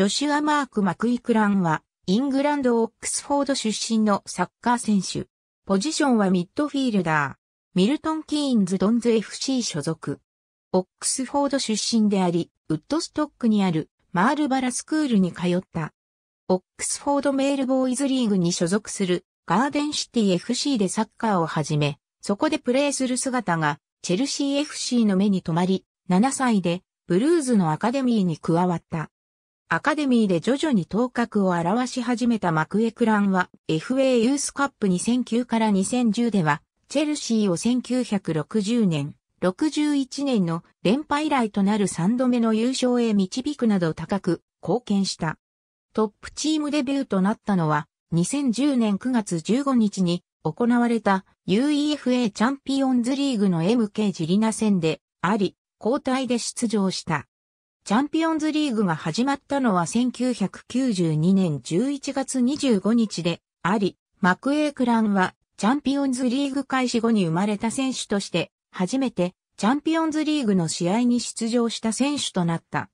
ジョシュア・マーク・マクイクランは、イングランド・オックスフォード出身のサッカー選手。ポジションはミッドフィールダー。ミルトン・キーンズ・ドンズ FC 所属。オックスフォード出身であり、ウッドストックにあるマールバラスクールに通った。オックスフォードメールボーイズリーグに所属するガーデンシティ FC でサッカーを始め、そこでプレーする姿がチェルシー FC の目に留まり、7歳でブルーズのアカデミーに加わった。アカデミーで徐々に頭角を現し始めたマクエクランは FA ユースカップ2009から2010ではチェルシーを1960年、61年の連覇以来となる3度目の優勝へ導くなど高く貢献した。トップチームデビューとなったのは2010年9月15日に行われた UEFA チャンピオンズリーグの MK ジリナ戦であり、交代で出場した。チャンピオンズリーグが始まったのは1992年11月25日であり、マクエークランはチャンピオンズリーグ開始後に生まれた選手として初めてチャンピオンズリーグの試合に出場した選手となった。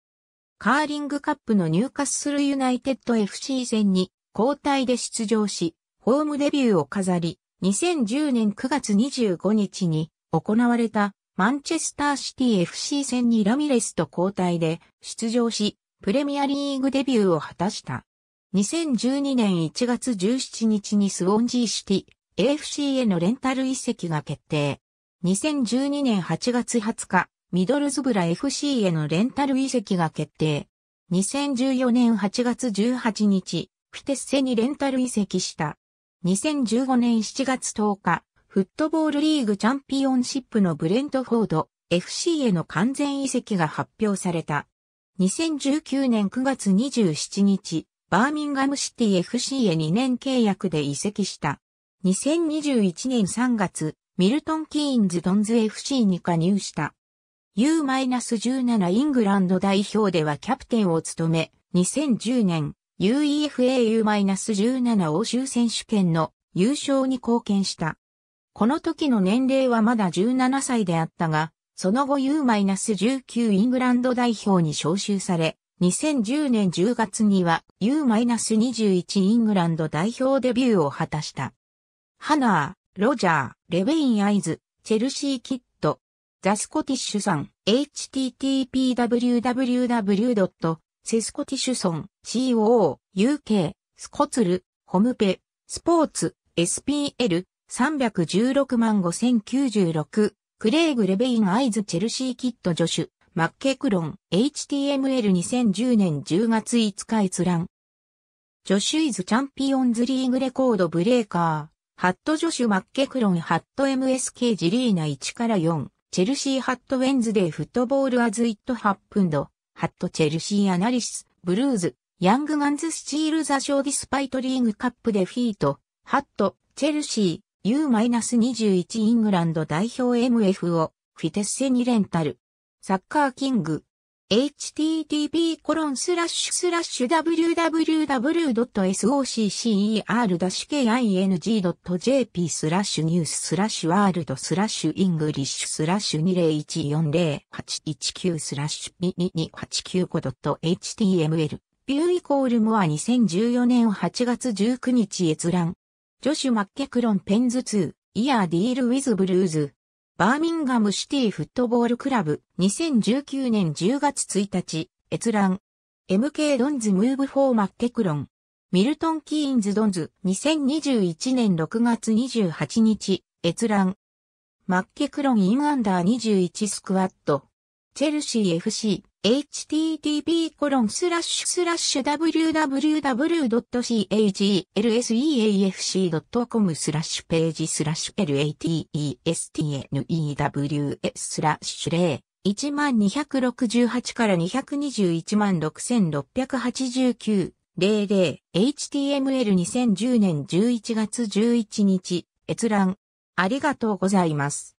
カーリングカップの入荷するユナイテッド FC 戦に交代で出場し、ホームデビューを飾り、2010年9月25日に行われたマンチェスターシティ FC 戦にラミレスと交代で出場し、プレミアリーグデビューを果たした。2012年1月17日にスウォンジーシティ AFC へのレンタル移籍が決定。2012年8月20日、ミドルズブラ FC へのレンタル移籍が決定。2014年8月18日、フィテッセにレンタル移籍した。2015年7月10日、フットボールリーグチャンピオンシップのブレントフォード FC への完全移籍が発表された。2019年9月27日、バーミンガムシティ FC へ2年契約で移籍した。2021年3月、ミルトン・キーンズ・ドンズ FC に加入した。U-17 イングランド代表ではキャプテンを務め、2010年 UEFA U-17 欧州選手権の優勝に貢献した。この時の年齢はまだ17歳であったが、その後 U-19 イングランド代表に招集され、2010年10月には U-21 イングランド代表デビューを果たした。ハナー、ロジャー、レベイン・アイズ、チェルシー・キッド、ザスコティッシュさん、httpwww.sescotishson.co.uk、スコツル、ホムペ、スポーツ、SPL、316万5096、クレイグ・レベイン・アイズ・チェルシー・キット・ジョシュ、マッケクロン、HTML2010 年10月5日閲覧。ジョシュイズ・チャンピオンズ・リーグ・レコード・ブレーカー、ハット・ジョシュ・マッケクロン・ハット・ MSK・ ジリーナ1から4、チェルシー・ハット・ウェンズデー・フットボール・アズ・イット・ハップンド、ハット・チェルシー・アナリシス、ブルーズ、ヤング・ガンズ・スチール・ザ・ショー・ディスパイト・リーグ・カップ・デフィート、ハット、チェルシー、U-21 イングランド代表 MF をフィテッセにレンタル。サッカーキング。http コロンスラッシュスラッシュ www.soccer-king.jp スラッシュニューススラッシュワールドスラッシュイングリッシュスラッシュ20140-819スラッシュ 22895.html ビューイコールモア2014年8月19日閲覧ジョシュ・マッケクロン・ペンズ2、イヤー・ディール・ウィズ・ブルーズ。バーミンガム・シティ・フットボール・クラブ、2019年10月1日、閲覧。MK ドンズ・ムーブ・フォー・マッケクロン。ミルトン・キーンズ・ドンズ、2021年6月28日、閲覧。マッケクロン・イン・アンダー21スクワット。チェルシー FC。http://www.caglseafc.com スラッシュページスラッシュ latestnews スラッシュ0 1268から2216,689 00 HTML2010 年11月11日閲覧ありがとうございます。